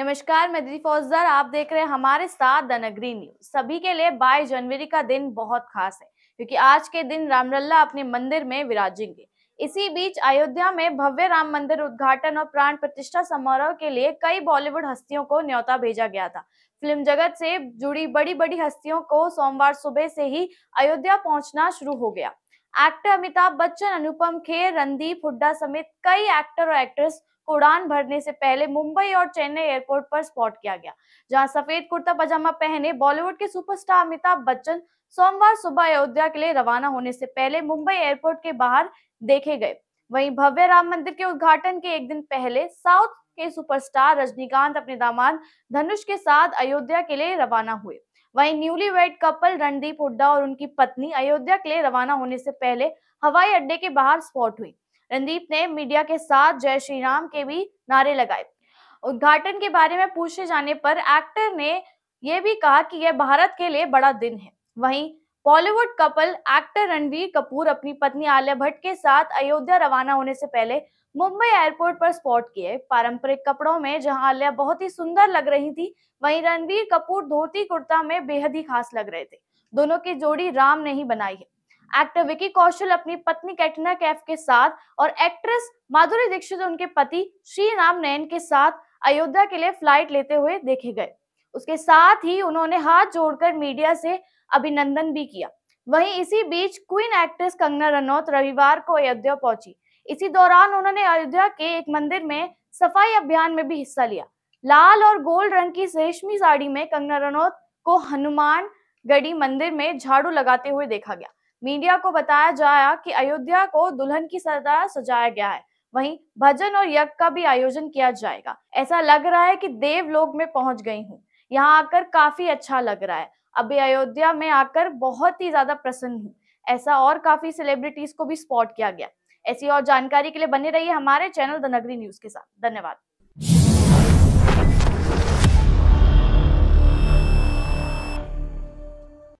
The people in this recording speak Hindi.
नमस्कार मैं दीदी फौजदार आप देख रहे हैं हमारे साथ द नगरी न्यूज सभी के लिए 22 जनवरी का दिन बहुत खास है क्योंकि आज के दिन रामलला अपने मंदिर में विराजेंगे इसी बीच अयोध्या में भव्य राम मंदिर उद्घाटन और प्राण प्रतिष्ठा समारोह के लिए कई बॉलीवुड हस्तियों को न्योता भेजा गया था फिल्म जगत से जुड़ी बड़ी बड़ी हस्तियों को सोमवार सुबह से ही अयोध्या पहुंचना शुरू हो गया एक्टर अमिताभ बच्चन अनुपम खेर रणदीप हुड्डा समेत कई एक्टर और एक्ट्रेस उड़ान भरने से पहले मुंबई और चेन्नई एयरपोर्ट पर स्पॉट किया गया जहां सफेद कुर्ता पजामा पहने बॉलीवुड के सुपरस्टार अमिताभ बच्चन सोमवार सुबह अयोध्या के लिए रवाना होने से पहले मुंबई एयरपोर्ट के बाहर देखे गए वहीं भव्य राम मंदिर के उद्घाटन के एक दिन पहले साउथ के सुपरस्टार रजनीकांत अपने दामाद धनुष के साथ अयोध्या के लिए रवाना हुए वहीं newly wed couple Randeep Hooda और उनकी पत्नी अयोध्या के लिए रवाना होने से पहले हवाई अड्डे के बाहर स्पॉट हुई रणदीप ने मीडिया के साथ जय श्री राम के भी नारे लगाए उद्घाटन के बारे में पूछे जाने पर एक्टर ने यह भी कहा कि यह भारत के लिए बड़ा दिन है वहीं Bollywood couple actor Ranbir Kapoor अपनी पत्नी आलिया भट्ट के साथ अयोध्या रवाना होने से पहले मुंबई एयरपोर्ट पर स्पॉट किए पारंपरिक कपड़ों में जहां आलिया बहुत ही सुंदर लग रही थी वहीं रणवीर कपूर धोती कुर्ता में बेहद ही खास लग रहे थे दोनों की जोड़ी राम ने ही बनाई है एक्टर विकी कौशल अपनी पत्नी कैटरीना कैफ के साथ और एक्ट्रेस माधुरी दीक्षित उनके पति श्री राम नयन के साथ अयोध्या के लिए फ्लाइट लेते हुए देखे गए उसके साथ ही उन्होंने हाथ जोड़कर मीडिया से अभिनंदन भी किया वहीं इसी बीच क्वीन एक्ट्रेस कंगना रनौत रविवार को अयोध्या पहुंची इसी दौरान उन्होंने अयोध्या के एक मंदिर में सफाई अभियान में भी हिस्सा लिया लाल और गोल्ड रंग की रेशमी साड़ी में कंगना रनौत को हनुमान गढ़ी मंदिर में झाड़ू लगाते हुए देखा गया मीडिया को बताया जाया कि अयोध्या को दुल्हन की सदा सजाया गया है वहीं भजन और यज्ञ का भी आयोजन किया जाएगा ऐसा लग रहा है कि देव लोग में पहुंच गई हूँ यहाँ आकर काफी अच्छा लग रहा है अभी अयोध्या में आकर बहुत ही ज्यादा प्रसन्न हूँ ऐसा और काफी सेलिब्रिटीज को भी स्पॉट किया गया ऐसी और जानकारी के लिए बने रहिए हमारे चैनल द नगरी न्यूज के साथ धन्यवाद